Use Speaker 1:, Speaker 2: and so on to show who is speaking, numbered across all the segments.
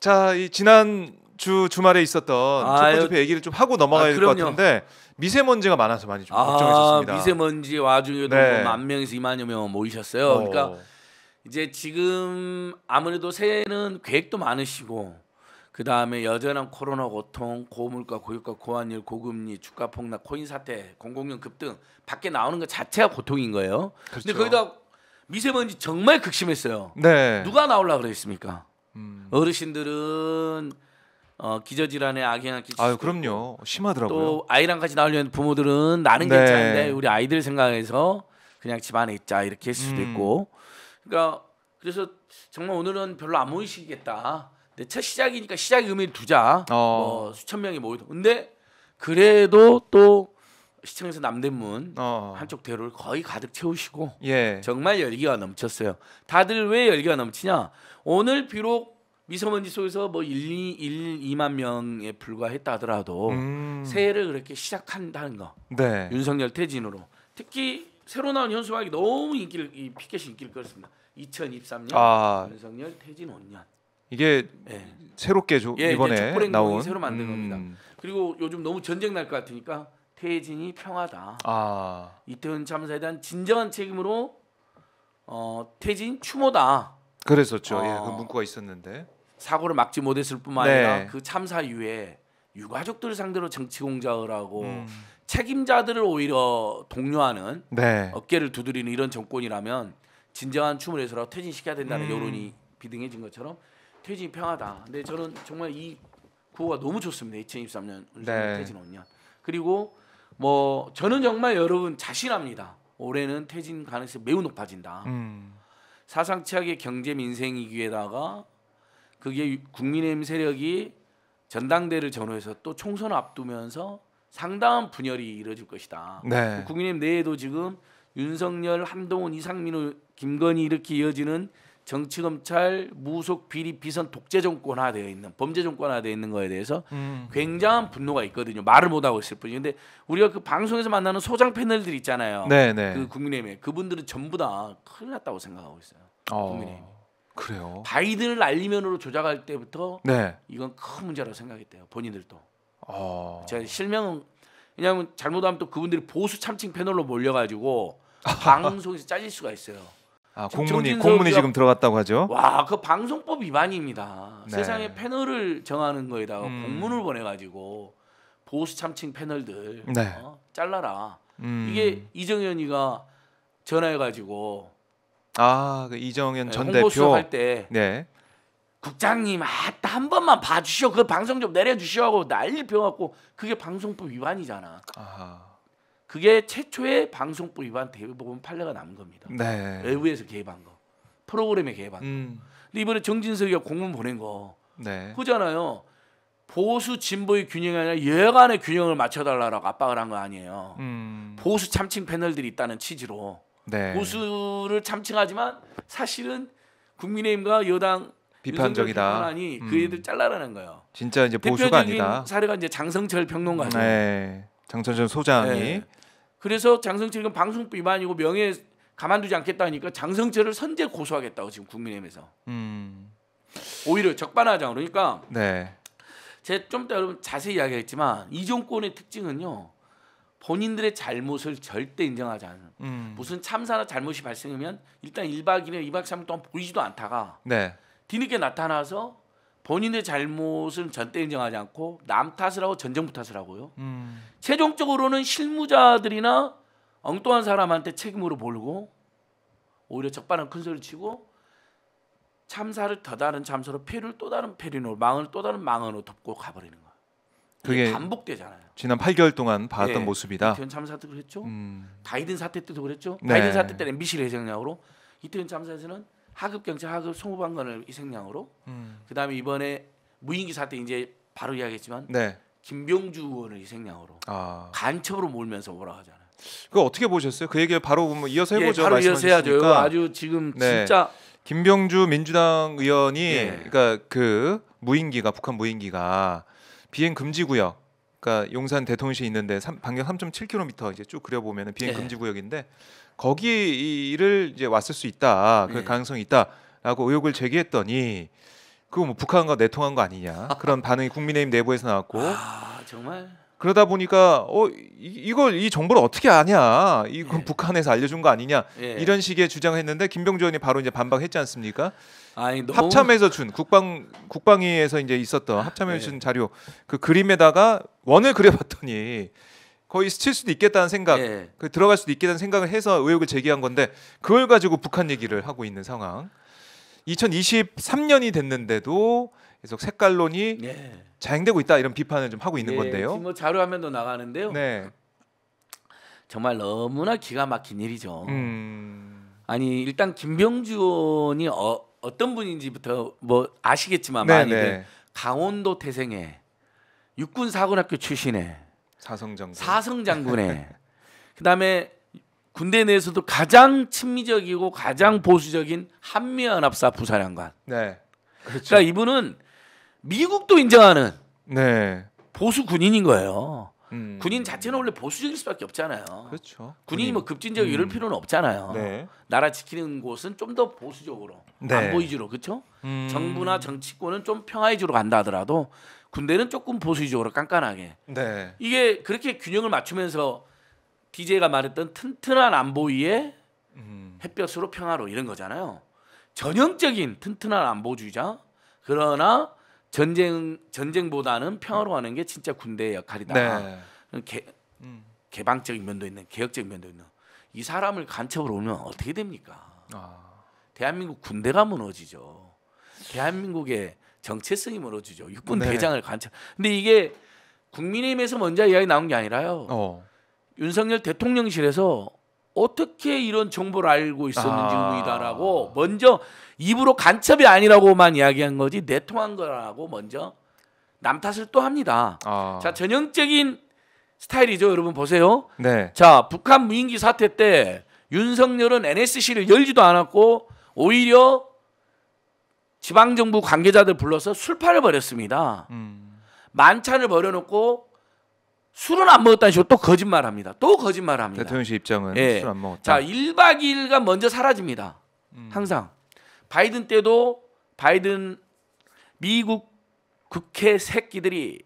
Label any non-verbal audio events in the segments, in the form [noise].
Speaker 1: 자, 이 지난 주 주말에 있었던 아, 첫번째 얘기를 좀 하고 넘어가야 아, 될것 같은데 미세먼지가 많아서 많이 좀 아, 걱정했었습니다.
Speaker 2: 미세먼지 와중에도 네. 뭐 만 명에서 이만여명 모이셨어요. 어. 그러니까 이제 지금 아무래도 새해는 계획도 많으시고 그 다음에 여전한 코로나 고통, 고물가, 고유가, 고환율, 고금리, 주가 폭락, 코인 사태, 공공연 급등 밖에 나오는 것 자체가 고통인 거예요. 그렇죠. 근데 거기다 미세먼지 정말 극심했어요. 네. 누가 나올라 그랬습니까? 음. 어르신들은 어, 기저질환에 악영향 끼치고 아유
Speaker 1: 그럼요 심하더라고요. 또
Speaker 2: 아이랑 같이 나오려는 부모들은 나는 네. 괜찮은데 우리 아이들 생각해서 그냥 집안에 있자 이렇게 할 수도 음. 있고 그러니까 그래서 정말 오늘은 별로 안 모이시겠다. 근데 첫 시작이니까 시작 의미를 두자. 어. 뭐 수천 명이 모여도 근데 그래도 또 시청에서 남대문 어, 어. 한쪽 대로를 거의 가득 채우시고 예. 정말 열기가 넘쳤어요. 다들 왜 열기가 넘치냐? 오늘 비록 미세먼지 속에서 뭐 1, 2, 1 2만 명에 불과했다 하더라도 음. 새해를 그렇게 시작한다는 거. 네. 윤석열 퇴진으로 특히 새로 나온 현수막이 너무 인기를 이 피켓이 인기를 끌었습니다. 2023년 아. 윤석열 퇴진 5년.
Speaker 1: 이게 네. 새롭게 조, 예, 이번에 나온 새로 만든 음. 겁니다.
Speaker 2: 그리고 요즘 너무 전쟁 날 것 같으니까 태진이 평하다 아. 이태원 참사에 대한 진정한 책임으로 어, 태진 추모다. 그랬었죠. 예, 어, 예, 그 문구가 있었는데 사고를 막지 못했을 뿐만 아니라 네. 그 참사 이후에 유가족들을 상대로 정치 공작을 하고 음. 책임자들을 오히려 독려하는 네. 어깨를 두드리는 이런 정권이라면 진정한 추모를 해서라도 퇴진시켜야 된다는 음. 여론이 비등해진 것처럼 퇴진이 평하다. 근데 저는 정말 이 구호가 너무 좋습니다. 2023년 네. 퇴진 5년. 그리고 뭐 저는 정말 여러분 자신합니다. 올해는 퇴진 가능성이 매우 높아진다. 음. 사상 최악의 경제 민생위기에다가 그게 국민의힘 세력이 전당대를 전후해서 또 총선 앞두면서 상당한 분열이 이뤄질 것이다. 네. 국민의힘 내에도 지금 윤석열, 함동훈, 이상민호, 김건희 이렇게 이어지는 정치 검찰 무속 비리 비선 독재 정권화 되어 있는 범죄 정권화 되어 있는 거에 대해서 음. 굉장한 분노가 있거든요. 말을 못 하고 있을 뿐이. 근데 우리가 그 방송에서 만나는 소장 패널들 있잖아요. 네, 네. 그 국민의힘에 그분들은 전부 다 큰일 났다고 생각하고 있어요. 어. 국민의힘. 그래요. 바이든을 알리면으로 조작할 때부터 네. 이건 큰 문제라고 생각했대요. 본인들도. 어. 제가 실명은 왜냐하면 잘못하면 또 그분들이 보수 참칭 패널로 몰려가지고 [laughs] 방송에서 짜질 수가 있어요. 아, 공문이 공문이 지금 들어갔다고 하죠. 와, 그 방송법 위반입니다. 네. 세상에 패널을 정하는 거에다가 음. 공문을 보내 가지고 보수 참칭 패널들 네. 어? 잘라라. 음. 이게 이정현이가 전화해 가지고 아, 그 이정현 네, 전 대표 할때 네. 국장님 아따 한 번만 봐 주시오. 그 방송 좀 내려 주시오 하고 난리 펴 갖고 그게 방송법 위반이잖아. 아하. 그게 최초의 방송법 위반 대법원 판례가 남은 겁니다. 네. 외부에서 개입한 거, 프로그램에 개입한 거. 음. 근데 이번에 정진석이가 공문 보낸 거, 네. 그잖아요. 보수 진보의 균형이 아니라 여야간의 균형을 맞춰달라라고 압박을 한 거 아니에요. 음. 보수 참칭 패널들이 있다는 취지로 네. 보수를 참칭하지만 사실은 국민의힘과 여당 비판적이다. 하니 그 음. 애들 잘라라는 거예요. 진짜 이제
Speaker 1: 보수가 아니다.
Speaker 2: 사례가 이제 장성철 평론가죠.
Speaker 1: 네. 장성철 소장이 네.
Speaker 2: 그래서 장성철이 방송 비만이고 명예 가만두지 않겠다니까 장성철을 선제 고소하겠다고 지금 국민의힘에서
Speaker 1: 음.
Speaker 2: 오히려 적반하장 그러니까 네. 제좀 이따 여러분 자세히 이야기했지만 이 정권의 특징은요 본인들의 잘못을 절대 인정하지 않는 음. 무슨 참사나 잘못이 발생하면 일단 1박 2일, 2박 3일 동안 보이지도 않다가 네. 뒤늦게 나타나서 본인의 잘못은 전대 인정하지 않고 남 탓을 하고 전 정부 탓을 하고요. 음. 최종적으로는 실무자들이나 엉뚱한 사람한테 책임으로 몰고 오히려 적반한 큰 소리 를 치고 참사를 더 다른 참사로 폐를 또 다른 폐리로 망을 또 다른 망으로 덮고 가버리는 거예요.
Speaker 1: 그게 반복되잖아요. 지난 8개월 동안 봤던 예. 네. 모습이다. 이태원
Speaker 2: 참사 도 그랬죠. 음. 다이든 사태 때도 그랬죠. 네. 다이든 사태 때는 m b 회장량으로 이태원 참사에서는 하급 경찰 하급 송부방관을 이생양으로 음. 그다음에 이번에 무인기 사태 이제 바로 이야기했지만 네. 김병주 의원을 이생양으로 아. 간첩으로 몰면서 뭐라 하잖아요.
Speaker 1: 그거 어떻게 보셨어요? 그 얘기를 바로 이어서 예, 해보죠. 예, 바로 이어서 해야죠. 아주 지금 네. 진짜 김병주 민주당 의원이 예. 그러니까 그 무인기가 북한 무인기가 비행 금지 구역 그러니까 용산 대통령실 있는데 3, 반경 3.7km 이제 쭉 그려 보면은 비행 예. 금지 구역인데 예. 거기를 이제 왔을 수 있다. 그 네. 가능성이 있다라고 의혹을 제기했더니 그거 뭐 북한과 내통한 거 아니냐 그런 반응이 국민의힘 내부에서 나왔고
Speaker 2: 아 정말
Speaker 1: 그러다 보니까 어 이, 걸이 정보를 어떻게 아냐 이건 예. 북한에서 알려준 거 아니냐 예. 이런 식의 주장 했는데 김병주 의원이 바로 이제 반박했지 않습니까? 아니, 너무... 합참에서 준 국방 국방위에서 이제 있었던 아, 합참에서 예. 준 자료 그 그림에다가 원을 그려봤더니 거의 스칠 수도 있겠다는 생각, 예. 그 들어갈 수도 있겠다는 생각을 해서 의혹을 제기한 건데 그걸 가지고 북한 얘기를 하고 있는 상황. 2023년이 됐는데도 계속 색깔론이 예. 자행되고 있다 이런 비판을 좀 하고 있는 예. 건데요. 뭐
Speaker 2: 자료 화면도 나가는데요. 네. 정말 너무나 기가 막힌 일이죠. 음... 아니 일단 김병주 의원이 어, 어떤 분인지부터 뭐 아시겠지만 네 많이들 네. 강원도 태생에 육군사관학교 출신에 사성장군. 사성장군의 [laughs] 그다음에 군대 내에서도 가장 친미적이고 가장 보수적인 한미연합사 부사령관. 네. 그렇죠. 그러니까 이분은 미국도 인정하는 네. 보수 군인인 거예요. 음. 군인 자체는 원래 보수적일 수밖에 없잖아요. 그렇죠. 군인이 뭐 군인. 뭐 급진적 음. 이럴 필요는 없잖아요. 네. 나라 지키는 곳은 좀 더 보수적으로 네. 안보이주로 그렇죠? 음. 정부나 정치권은 좀 평화의 주로 간다 하더라도 군대는 조금 보수적으로 깐깐하게. 네. 이게 그렇게 균형을 맞추면서 DJ가 말했던 튼튼한 안보 위에 음. 햇볕으로 평화로 이런 거잖아요. 전형적인 튼튼한 안보주의자 그러나 전쟁 전쟁보다는 평화로하는 게 진짜 군대의 역할이다. 네. 개, 음. 개방적인 면도 있는 개혁적인 면도 있는 이 사람을 간첩으로 오면 어떻게 됩니까? 아. 대한민국 군대가 무너지죠. 대한민국의 정체성이 멀어지죠. 육군 네. 대장을 관찰. 근데 이게 국민의힘에서 먼저 이야기 나온 게 아니라요. 어. 윤석열 대통령실에서 어떻게 이런 정보를 알고 있었는지 아. 의문이다라고 먼저 입으로 간첩이 아니라고만 이야기한 거지 내통한 거라고 먼저 남 탓을 또 합니다. 아. 자 전형적인 스타일이죠. 여러분 보세요. 네. 자 북한 무인기 사태 때 윤석열은 NSC를 열지도 않았고 오히려 지방정부 관계자들 불러서 술판을 벌였습니다. 음. 만찬을 벌여놓고 술은 안 먹었다는 식으로 또 거짓말합니다. 또 거짓말합니다. 대통령실 입장은 예. 술안 먹었다. 자, 1박 2일간 먼저 사라집니다. 음. 항상 바이든 때도 바이든 미국 국회 새끼들이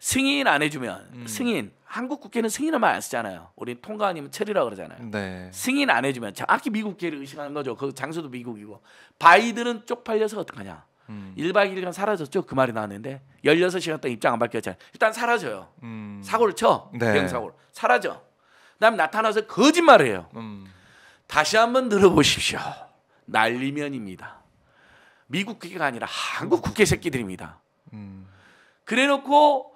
Speaker 2: 승인 안 해주면 음. 승인 한국 국회는 승인 많이 안 쓰잖아요. 우리 통과 아니면 체리라 그러잖아요. 네. 승인 안 해주면 정확히 미국 국회를 의식하는 거죠. 그 장소도 미국이고 바이든은 쪽팔려서 어떡하냐. 음. 1박 2일간 사라졌죠. 그 말이 나왔는데 16시간 동안 입장 안 밝혔잖아요. 일단 사라져요. 음. 사고를 쳐. 네. 대형 사고를. 사라져. 그다음 나타나서 거짓말을 해요. 음. 다시 한번 들어보십시오. 난리면입니다 미국 국회가 아니라 한국 국회 새끼들입니다. 음. 그래놓고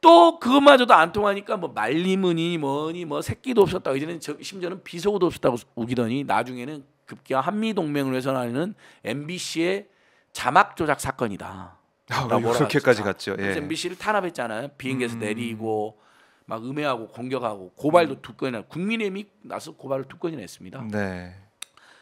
Speaker 2: 또 그것마저도 안 통하니까 뭐 말리문이 뭐니 뭐 새끼도 없었다고 이제는 심지어는 비속어도 없었다고 우기더니 나중에는 급기야 한미 동맹을 훼손하는 MBC의 자막 조작 사건이다. 아, 그렇게까지 갔죠. 예. MBC를 탄압했잖아요. 비행기에서 음. 내리고 막 음해하고 공격하고 고발도 음. 두 건이나 국민의힘이 나서 고발을 두 건이나 했습니다. 네.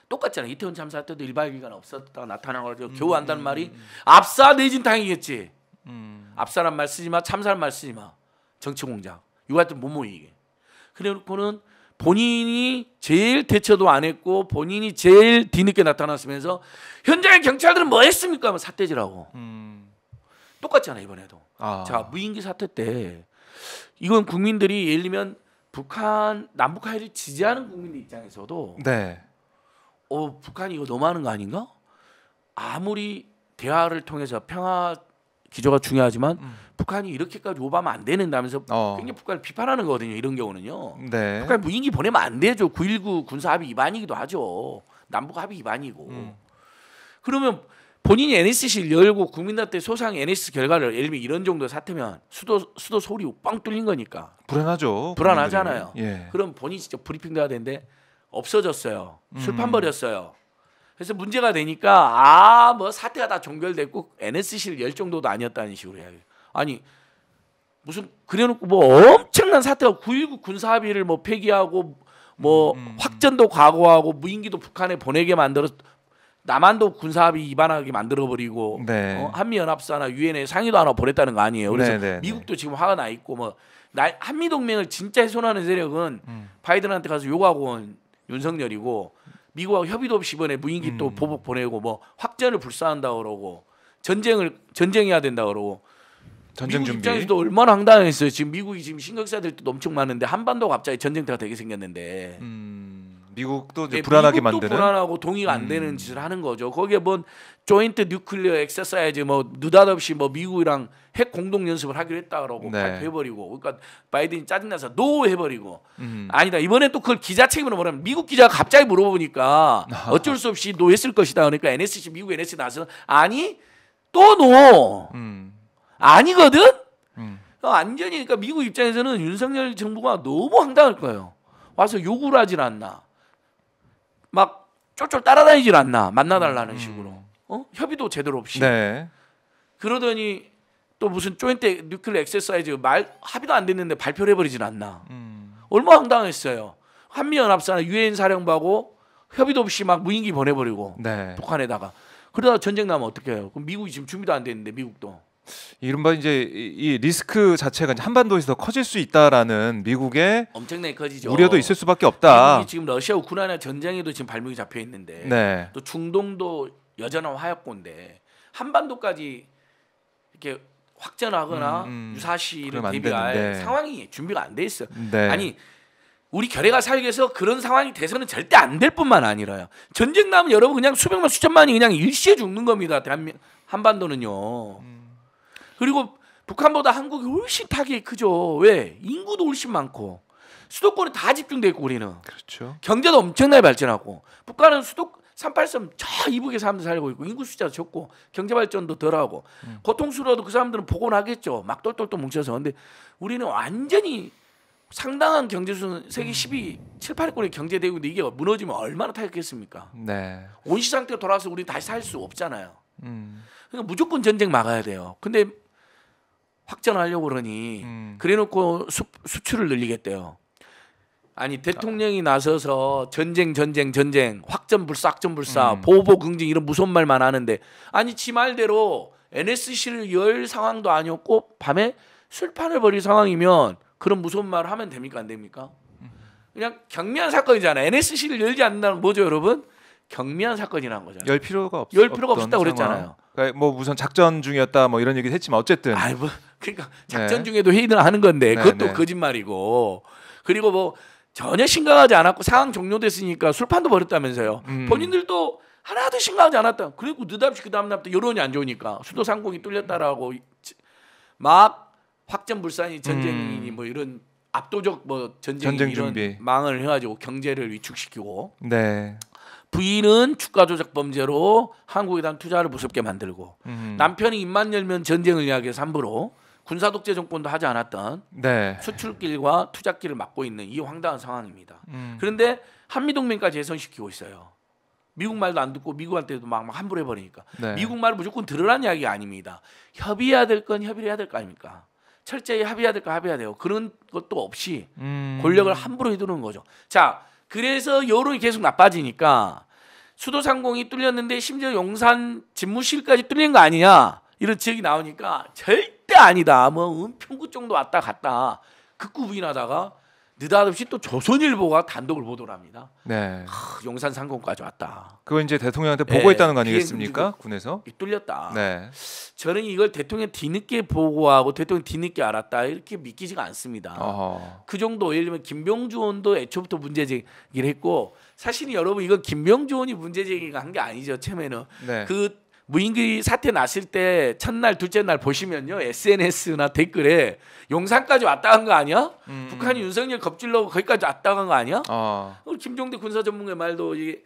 Speaker 2: 똑같잖아요. 이태원 참사 때도 일발 2일간 없었다가 나타나가지고 음. 겨우 한다는 음, 말이 음. 압사 내진 당이겠지. 음. 앞사람 말 쓰지 마, 참사람 말 쓰지 마. 정치 공작. 이거 하여튼 못 모이게. 그래놓고는 본인이 제일 대처도 안 했고 본인이 제일 뒤늦게 나타났으면서 현장의 경찰들은 뭐 했습니까? 하면 사태질하고 음. 똑같잖아 이번에도 아. 자 무인기 사태 때 이건 국민들이 예를 들면 북한 남북한를 지지하는 국민들 입장에서도 네. 어 북한이 이거 너무하는 거 아닌가? 아무리 대화를 통해서 평화 기조가 중요하지만 음. 북한이 이렇게까지 오바면 안 되는다면서 어. 굉장히 북한을 비판하는 거거든요. 이런 경우는요. 네. 북한 무인기 뭐 보내면 안 되죠. 9.19 군사 합의 위반이기도 하죠. 남북 합의 위반이고. 음. 그러면 본인이 NSC를 열고 국민단체 소상 NSC 결과를 예를 들면 이런 정도 사태면 수도 수도 서울이 빵 뚫린 거니까
Speaker 1: 불안하죠.
Speaker 2: 불안하잖아요. 예. 그럼 본인이 직접 브리핑돼야 되는데 없어졌어요. 음. 술판 음. 버렸어요. 그래서 문제가 되니까 아뭐 사태가 다 종결됐고 NSC를 열 정도도 아니었다는 식으로 해요. 아니 무슨 그래놓고 뭐 엄청난 사태가 9.19 군사합의를 뭐 폐기하고 뭐 음, 음. 음. 확전도 과거하고 무인기도 뭐 북한에 보내게 만들어 남한도 군사합의 위반하게 만들어버리고 네. 어, 한미연합사나 유엔에 상의도 하나 보냈다는 거 아니에요. 그래서 네, 네, 네. 미국도 지금 화가 나 있고 뭐 나, 한미동맹을 진짜 훼손하는 세력은 음. 바이든한테 가서 욕하고 온 윤석열이고 미국하고 협의도 없이 이번에 무인기 음. 또 보복 보내고 뭐 확전을 불사한다 그러고 전쟁을 전쟁해야 된다 그러고
Speaker 1: 전쟁 미국 입장에서도
Speaker 2: 얼마나 황당했어요. 지금 미국이 지금 신경 써야 될 때도 엄청 많은데 한반도 갑자기 전쟁터가 되게 생겼는데. 음. 미국도 이제 네, 불안하게 미국도 만드는 불안하고 동의가 안 음. 되는 음. 짓을 하는 거죠. 거기에 뭔 조인트 뉴클리어 엑서사이즈 뭐 느닷없이 뭐 미국이랑 핵 공동 연습을 하기로 했다 그러고 네. 발표해버리고 그러니까 바이든이 짜증나서 노 해버리고 음. 아니다 이번에 또 그걸 기자 책임으로 뭐라면 미국 기자가 갑자기 물어보니까 [laughs] 어쩔 수 없이 노 했을 것이다 그러니까 NSC 미국 NSC 나서 아니 또노 음. 아니거든. 완전히 음. 어, 그러니까 미국 입장에서는 윤석열 정부가 너무 황당할 거예요. 와서 욕을 하질 않나. 막 쫄쫄 따라다니질 않나 만나달라는 음. 식으로 어? 협의도 제대로 없이 네. 그러더니 또 무슨 조인트 뉴클리 엑세사이즈 말 합의도 안 됐는데 발표를 해버리질 않나 음. 얼마나 황당했어요 한미연합사나 유엔 사령부하고 협의도 없이 막 무인기 보내버리고 네. 북한에다가 그러다 전쟁 나면 어떻게 해요 그럼 미국이 지금 준비도 안 됐는데 미국도 이른바 이제
Speaker 1: 이 리스크 자체가 한반도에서 커질 수 있다라는 미국의 엄청나게 커지죠. 우려도 있을 수밖에 없다.
Speaker 2: 지금 러시아 우크라이나 전쟁에도 지금 발목이 잡혀 있는데 네. 또 중동도 여전한 화약고인데 한반도까지 이렇게 확전하거나 음, 음, 유사시를 대비할 상황이 준비가 안 돼 있어. 네. 아니 우리 결의가 살기 위해서 그런 상황이 돼서는 절대 안 될 뿐만 아니라요. 전쟁 나면 여러분 그냥 수백만 수천만이 그냥 일시에 죽는 겁니다. 대한민 한반도는요. 음. 그리고 북한보다 한국이 훨씬 타격이 크죠. 왜? 인구도 훨씬 많고 수도권에 다 집중돼 있고 우리는. 그렇죠. 경제도 엄청나게 발전하고 북한은 수도 383저 이북에 사람들 살고 있고 인구 숫자도 적고 경제 발전도 덜하고 음. 고통스러워도 그 사람들은 복원하겠죠. 막 똘똘똘 뭉쳐서. 근데 우리는 완전히 상당한 경제수는 세계 10위, 7, 8위권의 경제대국인데 이게 무너지면 얼마나 타격했습니까? 네. 온실 상태로 돌아와서 우리 다시 살 수 없잖아요. 음. 그러니까 무조건 전쟁 막아야 돼요. 근데 확전하려고 그러니 음. 그래놓고 수, 수출을 늘리겠대요. 아니 대통령이 나서서 전쟁 전쟁 전쟁 확전불사 확전불사 음. 보복긍정 이런 무서운 말만 하는데 아니 지 말대로 NSC를 열 상황도 아니었고 밤에 술판을 벌일 상황이면 그런 무서운 말을 하면 됩니까 안 됩니까? 그냥 경미한 사건이잖아. NSC를 열지 않는다는 뭐죠 여러분? 경미한 사건이라는 거잖아요. 열
Speaker 1: 필요가 없. 열 필요가 없다 그랬잖아요. 그러니까 뭐 무슨 작전 중이었다 뭐 이런 얘기도 했지만 어쨌든 아이 뭐
Speaker 2: 그러니까 네. 작전 중에도 회의를 하는 건데 네, 그것도 네. 거짓말이고 그리고 뭐 전혀 심각하지 않았고 상황 종료됐으니까 술판도 벌였다면서요. 음. 본인들도 하나도 심각하지 않았다. 그리고 느닷없이 그 다음 날부터 여론이 안 좋으니까 수도 상공이 뚫렸다라고 막 확전불산이 전쟁이니 음. 뭐 이런 압도적 뭐 전쟁, 전쟁 이런 준비. 망을 해가지고 경제를 위축시키고 네. 부인은 주가 조작 범죄로 한국에 대한 투자를 무섭게 만들고 음. 남편이 입만 열면 전쟁을 이야기해서 함부로 군사 독재 정권도 하지 않았던 네. 수출길과 투자길을 막고 있는 이 황당한 상황입니다. 음. 그런데 한미 동맹까지 훼손시키고 있어요. 미국 말도 안 듣고 미국한테도 막, 막 함부로 해버리니까 네. 미국 말을 무조건 들으라는 이야기 아닙니다. 협의해야 될 건 협의를 해야 될 거 아닙니까? 철저히 합의해야 될거 합의해야 돼요. 그런 것도 없이 음. 권력을 함부로 휘두르는 거죠. 자 그래서 여론이 계속 나빠지니까 수도상공이 뚫렸는데 심지어 용산 집무실까지 뚫린 거 아니냐 이런 지역이 나오니까 절대 아니다. 뭐 은평구 정도 왔다 갔다 극구 부인하다가 느닷없이 또 조선일보가 단독을 보도를 합니다. 네. 하, 아, 용산 상공까지 왔다.
Speaker 1: 그거 이제 대통령한테 예, 보고했다는 네. 거 아니겠습니까? 군에서
Speaker 2: 뚫렸다. 네. 저는 이걸 대통령 뒤늦게 보고하고 대통령 뒤늦게 알았다 이렇게 믿기지가 않습니다.
Speaker 1: 어허.
Speaker 2: 그 정도 예를 들면 김병주 원도 애초부터 문제 제기를 했고 사실 여러분 이건 김병주 원이 문제 제기가 한 게 아니죠. 처음에는 네. 그 무인기 뭐 사태 났을 때 첫날 둘째 날 보시면요 SNS나 댓글에 용산까지 왔다 간 거 아니야? 음. 북한이 윤석열 겁질러고 거기까지 왔다 간 거 아니야? 어. 어. 김종대 군사 전문가의 말도 이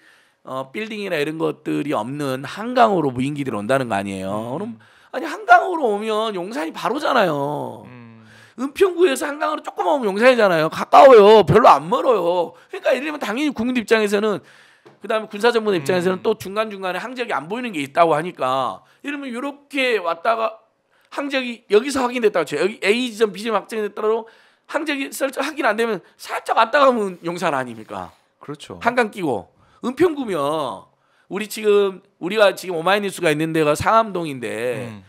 Speaker 2: 어, 빌딩이나 이런 것들이 없는 한강으로 무인기들이 뭐 온다는 거 아니에요? 음. 그럼 아니 한강으로 오면 용산이 바로잖아요. 음. 은평구에서 한강으로 조금 오면 용산이잖아요. 가까워요. 별로 안 멀어요. 그러니까 예를 들면 당연히 국민 입장에서는 그다음에 군사 전문 음. 입장에서는 음. 또 중간 중간에 항적이 안 보이는 게 있다고 하니까 이러면 이렇게 왔다가 항적이 여기서 확인됐다고 저요 여기 A 지점, B 지점 확정됐다고 항적이 살짝 확인 안 되면 살짝 왔다 가면 용산 아닙니까? 그렇죠. 한강 끼고 은평구면 우리 지금 우리가 지금 오마이뉴스가 있는 데가 상암동인데 음.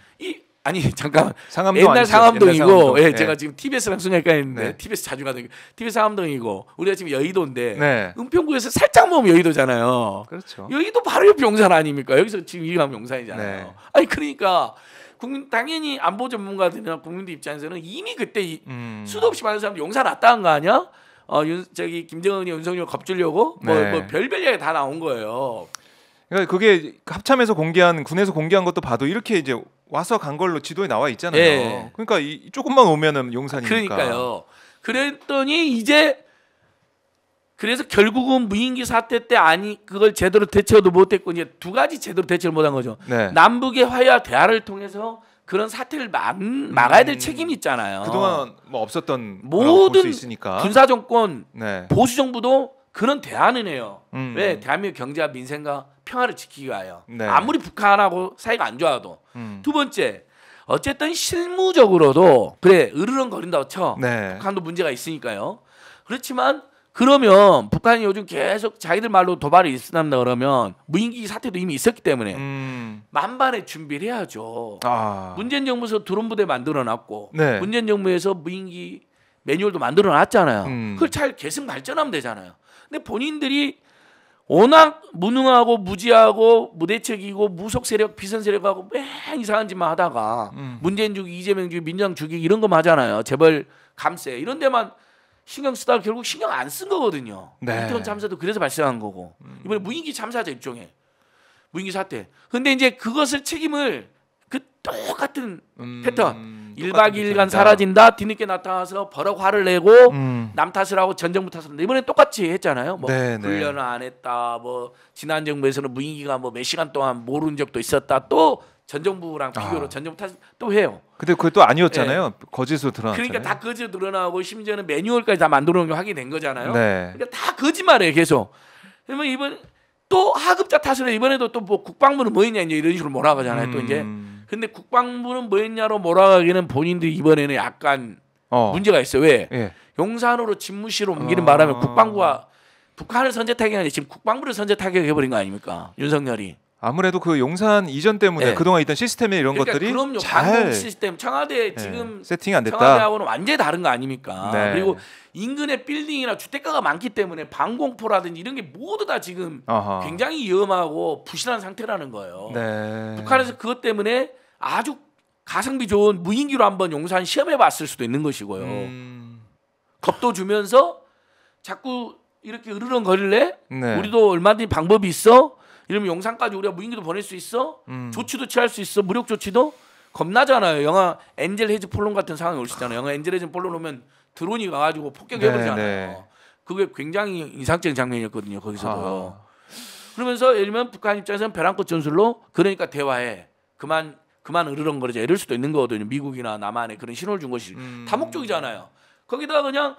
Speaker 2: 아니 [laughs] 잠깐 상암동 옛날 상암동이고 옛날 상암동. 예, 네. 제가 지금 TBS랑 순위 헷갈는데 네. TBS 자주 가는 TBS 상암동이고 우리가 지금 여의도인데 네. 은평구에서 살짝 보면 여의도잖아요. 그렇죠. 여의도 바로 옆 용산 아닙니까? 여기서 지금 이감 용산이잖아요. 네. 아니 그러니까 국민 당연히 안보 전문가들이나 국민들 입장에서는 이미 그때 이, 음. 수도 없이 많은 사람들 용산 왔다 한 거 아니야? 어, 윤, 저기 김정은이 윤석열 겁주려고 뭐, 네. 뭐 별별 이야기 다 나온 거예요.
Speaker 1: 그러니까 그게 합참에서 공개한 군에서 공개한 것도 봐도 이렇게 이제 와서 간 걸로 지도에 나와 있잖아요. 예.
Speaker 2: 그러니까 이, 조금만 오면은 용산이니까. 그러니까요. 그랬더니 이제 그래서 결국은 무인기 사태 때 아니 그걸 제대로 대처도 못했고 이제 두 가지 제대로 대처를 못한 거죠. 네. 남북의 화해와 대화를 통해서 그런 사태를 막, 막아야 될 음, 책임이 있잖아요. 그동안 뭐 없었던 모든 군사 정권 네. 보수 정부도 그런 대안은 해요. 음, 왜 대한민국 경제와 민생과 평화를 지키기 위하여 네. 아무리 북한하고 사이가 안 좋아도 음. 두 번째 어쨌든 실무적으로도 그래 으르렁거린다고 쳐 네. 북한도 문제가 있으니까요 그렇지만 그러면 북한이 요즘 계속 자기들 말로 도발을 일난다 그러면 무인기 사태도 이미 있었기 때문에 음. 만반의 준비를 해야죠 아. 문재인 정부에서 드론 부대 만들어놨고 네. 문재인 정부에서 무인기 매뉴얼도 만들어놨잖아요 음. 그걸 잘 계속 발전하면 되잖아요 근데 본인들이 워낙 무능하고 무지하고 무대책이고 무속 세력 비선 세력하고 맨 이상한 짓만 하다가 음. 문재인 죽이 이재명 죽이 민정 죽이 이런 거 하잖아요. 재벌 감세 이런 데만 신경 쓰다가 결국 신경 안 쓴 거거든요. 네. 이태원 참사도 그래서 발생한 거고 음. 이번에 무인기 참사죠 일종의 무인기 사태. 근데 이제 그것을 책임을 똑같은 음, 패턴. 1박 2일간 사라진다. 뒤늦게 나타나서 버럭 화를 내고 음. 남 탓을 하고 전 정부 탓을 했는데 이번에 똑같이 했잖아요. 뭐 네, 네, 훈련을 안 했다. 뭐 지난 정부에서는 무인기가 뭐 몇 시간 동안 모른 적도 있었다. 또 전 정부랑 비교로 아. 전 정부 탓을또 해요.
Speaker 1: 근데 그게 또 아니었잖아요. 네. 거짓으로 드러났 그러니까
Speaker 2: 다 거짓으로 드러나고 심지어는 매뉴얼까지 다 만들어 놓은 게 확인된 거잖아요. 네. 그러니까 다 거짓말이에요. 계속. 그러면 이번 또 하급자 탓을 해. 이번에도 또 뭐 국방부는 뭐 했냐 이제 이런 식으로 몰아가잖아요. 음. 또 이제 음. 근데 국방부는 뭐 했냐로 몰아가기는 본인들이 이번에는 약간 어. 문제가 있어요. 왜? 예. 용산으로 집무실로 옮기는 아. 바람에 국방부가 북한을 선제 타격하니 지금 국방부를 선제 타격해버린 거 아닙니까? 윤석열이. 아무래도
Speaker 1: 그 용산 이전 때문에 예. 그동안 있던 시스템이 이런 그러니까 것들이 그럼요. 잘 시스템
Speaker 2: 청와대 예. 지금 세팅이 안 됐다. 청와대하고는 완전히 다른 거 아닙니까? 네. 그리고 인근의 빌딩이나 주택가가 많기 때문에 방공포라든지 이런 게 모두 다 지금 어허. 굉장히 위험하고 부실한 상태라는 거예요. 네. 북한에서 그것 때문에 아주 가성비 좋은 무인기로 한번 용산 시험해 봤을 수도 있는 것이고요. 음... 겁도 주면서 자꾸 이렇게 으르렁거릴래? 네. 우리도 얼마든지 방법이 있어? 이러면 용산까지 우리가 무인기도 보낼 수 있어? 음. 조치도 취할 수 있어? 무력 조치도? 겁나잖아요. 영화 엔젤 헤즈 폴론 같은 상황이 올 수 있잖아요. 영화 엔젤 헤즈 폴론 오면 드론이 와가지고 폭격해버리잖아요. 네, 네. 그게 굉장히 인상적인 장면이었거든요. 거기서도. 아. 그러면서 예를 들면 북한 입장에서는 벼랑끝 전술로 그러니까 대화해. 그만 그만 으르렁거리자 이럴 수도 있는 거거든요. 미국이나 남한에 그런 신호를 준 것이 음. 다목적이잖아요. 거기다가 그냥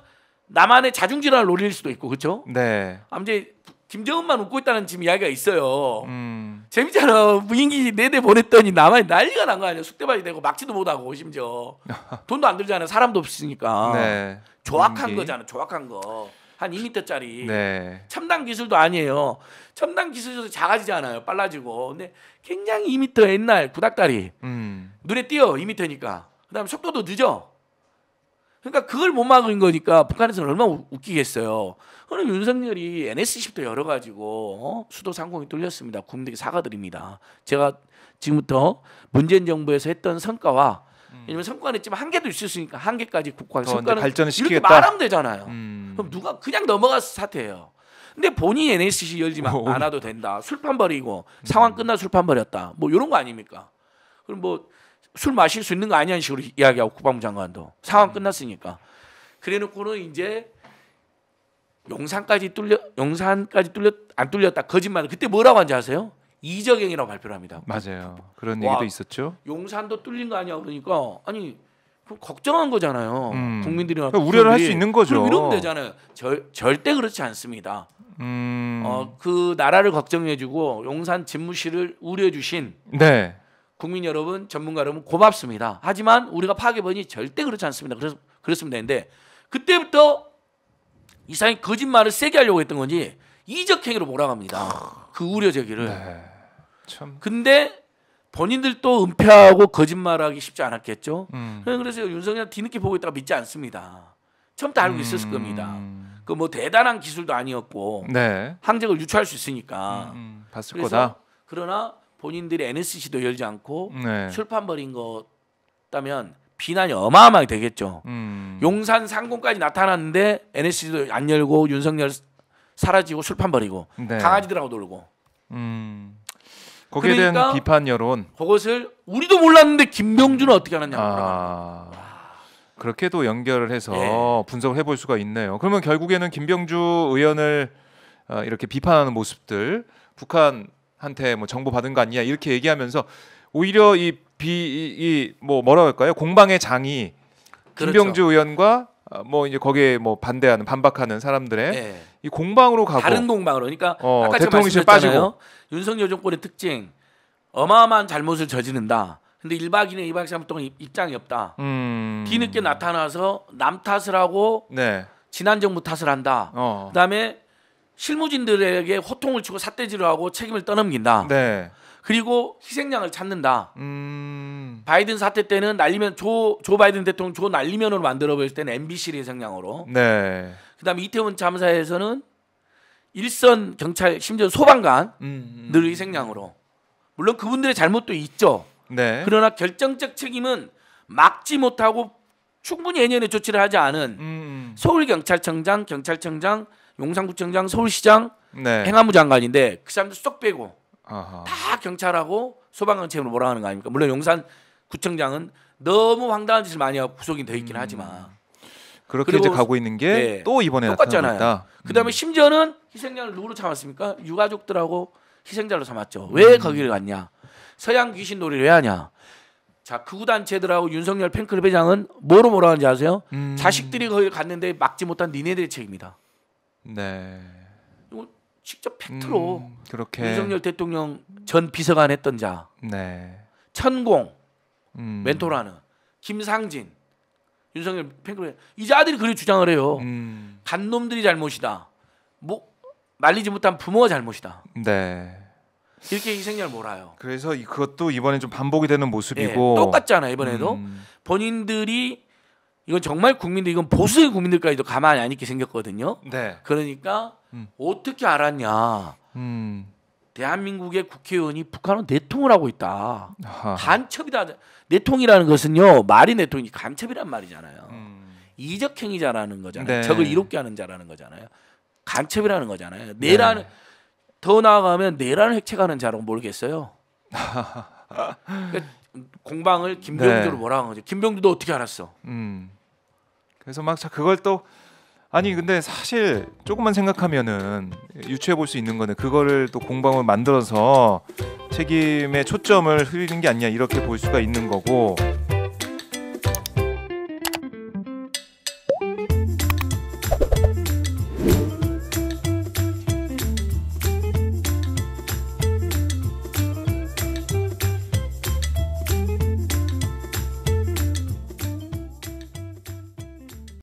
Speaker 2: 남한의 자중질환을 노릴 수도 있고 그렇죠? 네. 아무튼 김정은만 웃고 있다는 지금 이야기가 있어요. 음. 재밌잖아. 무인기 네대 보냈더니 남한이 난리가 난 거 아니야. 숙대발이 되고 막지도 못하고 심지어 [laughs] 돈도 안 들잖아요. 사람도 없으니까. 네. 조악한 무인기. 거잖아. 조악한 거. 한2미터짜리 네. 첨단 기술도 아니에요. 첨단 기술에서 작아지잖아요. 빨라지고. 근데 굉장히 2미터 옛날 구닥다리 음. 눈에 띄어 2미터니까 그다음에 속도도 늦어. 그러니까 그걸 못 막은 거니까 북한에서는 얼마나 웃기겠어요. 그럼 윤석열이 NSC부터 열어가지고 어? 수도 상공이 뚫렸습니다. 국민들에게 사과드립니다. 제가 지금부터 문재인 정부에서 했던 성과와 왜냐면 음. 성과는 있지만 한계도 있을 수 있으니까 한계까지 국가의 성과는 발전을 시키겠다. 이렇게 말하면 되잖아요. 음. 그럼 누가 그냥 넘어가서 사퇴해요. 근데 본인 NSC 열지 마, 오, 뭐. 않아도 된다. 술판 버리고 상황 음. 끝나 술판 버렸다. 뭐 이런 거 아닙니까? 그럼 뭐 술 마실 수 있는 거 아니냐는 식으로 이야기하고 국방부 장관도 상황 끝났으니까. 그래놓고는 이제 용산까지 뚫려 용산까지 뚫려 안 뚫렸다 거짓말. 그때 뭐라고 한지 아세요? 이적행이라고 발표를 합니다.
Speaker 1: 맞아요. 그런 와, 얘기도 있었죠.
Speaker 2: 용산도 뚫린 거 아니야 그러니까 아니 걱정한 거잖아요. 음. 국민들이 그러니까 우려를 할 수 있는 거죠. 이러면 되잖아요. 절, 절대 그렇지 않습니다. 음. 어, 그 나라를 걱정해주고 용산 집무실을 우려해주신 네. 국민 여러분, 전문가 여러분 고맙습니다. 하지만 우리가 파괴범이 절대 그렇지 않습니다. 그래서 그랬으면 되는데 그때부터 이상이 거짓말을 세게 하려고 했던 건지 이적행위로 몰아갑니다. 그 우려 제기를. 네. 참. 근데 본인들도 은폐하고 거짓말하기 쉽지 않았겠죠. 음. 그 그래서 윤석열 뒤늦게 보고 있다가 믿지 않습니다. 처음부터 알고 음. 있었을 겁니다. 음. 그뭐 대단한 기술도 아니었고 네. 항쟁을 유추할 수 있으니까 음, 음. 봤을 거다. 그러나 본인들이 NSC도 열지 않고 네. 술판 버린 거다면 비난이 어마어마하게 되겠죠. 음. 용산 상공까지 나타났는데 NSC도 안 열고 윤석열 사라지고 술판 버리고 네. 강아지들하고 놀고. 음. 거기에 그러니까 대한 비판 여론. 그것을 우리도 몰랐는데 김병준은 음. 어떻게 알았냐 아.
Speaker 1: 그렇게도 연결을 해서 예. 분석을 해볼 수가 있네요. 그러면 결국에는 김병주 의원을 어, 이렇게 비판하는 모습들, 북한한테 뭐 정보 받은 거 아니냐 이렇게 얘기하면서 오히려 이비이뭐 뭐라고 할까요? 공방의 장이 그렇죠. 김병주 의원과 어, 뭐 이제 거기에 뭐 반대하는 반박하는 사람들의 네. 이 공방으로 가고 다른 공방으로 그러니까 어, 아까 대통령 빠지고
Speaker 2: 윤석열 정권의 특징 어마어마한 잘못을 저지른다. 근데 1박 2일 2박 3일 동안 입장이 없다. 음... 뒤늦게 나타나서 남 탓을 하고 네. 지난 정부 탓을 한다. 어. 그다음에 실무진들에게 호통을 치고 삿대질을 하고 책임을 떠넘긴다. 네. 그리고 희생양을 찾는다. 음... 바이든 사태 때는 날리면 조, 조 바이든 대통령 조 날리면으로 만들어 버릴 때는 MBC를 희생양으로.
Speaker 1: 네.
Speaker 2: 그다음에 이태원 참사에서는 일선 경찰 심지어 소방관을 음, 음, 음. 희생양으로. 물론 그분들의 잘못도 있죠. 네. 그러나 결정적 책임은 막지 못하고 충분히 예년에 조치를 하지 않은 음, 음. 서울 경찰청장, 경찰청장, 용산구청장, 서울시장, 네. 행안부 장관인데 그 사람들 쏙 빼고 아하. 다 경찰하고 소방관체로 몰아가는 거 아닙니까? 물론 용산 구청장은 너무 황당한 짓을 많이 하고 구속이 돼 있긴 음. 하지만
Speaker 1: 그렇게 이제 가고 있는 게또 네. 이번에 똑같잖아요. 나타났다.
Speaker 2: 그다음에 음. 심지어는 희생자를 누구로 참았습니까? 유가족들하고 희생자로 참았죠. 왜 음. 거기를 갔냐? 서양 귀신 놀이를 왜 하냐? 자, 극우 단체들하고 윤석열 팬클럽 회장은 뭐로 뭐라 하는지 아세요? 음. 자식들이 거기 갔는데 막지 못한 니네들의 책임이다. 네. 직접 팩트로 음, 그렇게 윤석열 대통령 전 비서관 했던 자, 네. 천공 음. 멘토라는 김상진 윤석열 팬클럽 이아들이 그리 주장을 해요. 음. 간놈들이 잘못이다. 뭐 말리지 못한 부모가 잘못이다. 네. 이렇게 희생자를 몰아요. 그래서 그것도 이번에 좀 반복이 되는 모습이고 네, 예, 똑같잖아 이번에도 음. 본인들이 이건 정말 국민들 이건 보수의 국민들까지도 가만히 안 있게 생겼거든요. 네. 그러니까 음. 어떻게 알았냐? 음. 대한민국의 국회의원이 북한은 내통을 하고 있다. 하 간첩이다. 내통이라는 것은요 말이 내통이 간첩이란 말이잖아요. 음. 이적행위자라는 거잖아요. 네. 적을 이롭게 하는 자라는 거잖아요. 간첩이라는 거잖아요. 네. 내라는 네. 더 나아가면 내라는 핵체가는 자라 모르겠어요. [laughs] 그러니까 공방을 김병주로 네. 뭐라고 한죠 김병주도 어떻게 알았어?
Speaker 1: 음. 그래서 막 그걸 또 아니 근데 사실 조금만 생각하면은 유추해 볼 수 있는 거는 그거를 또 공방을 만들어서 책임의 초점을 흐리는 게 아니냐 이렇게 볼 수가 있는 거고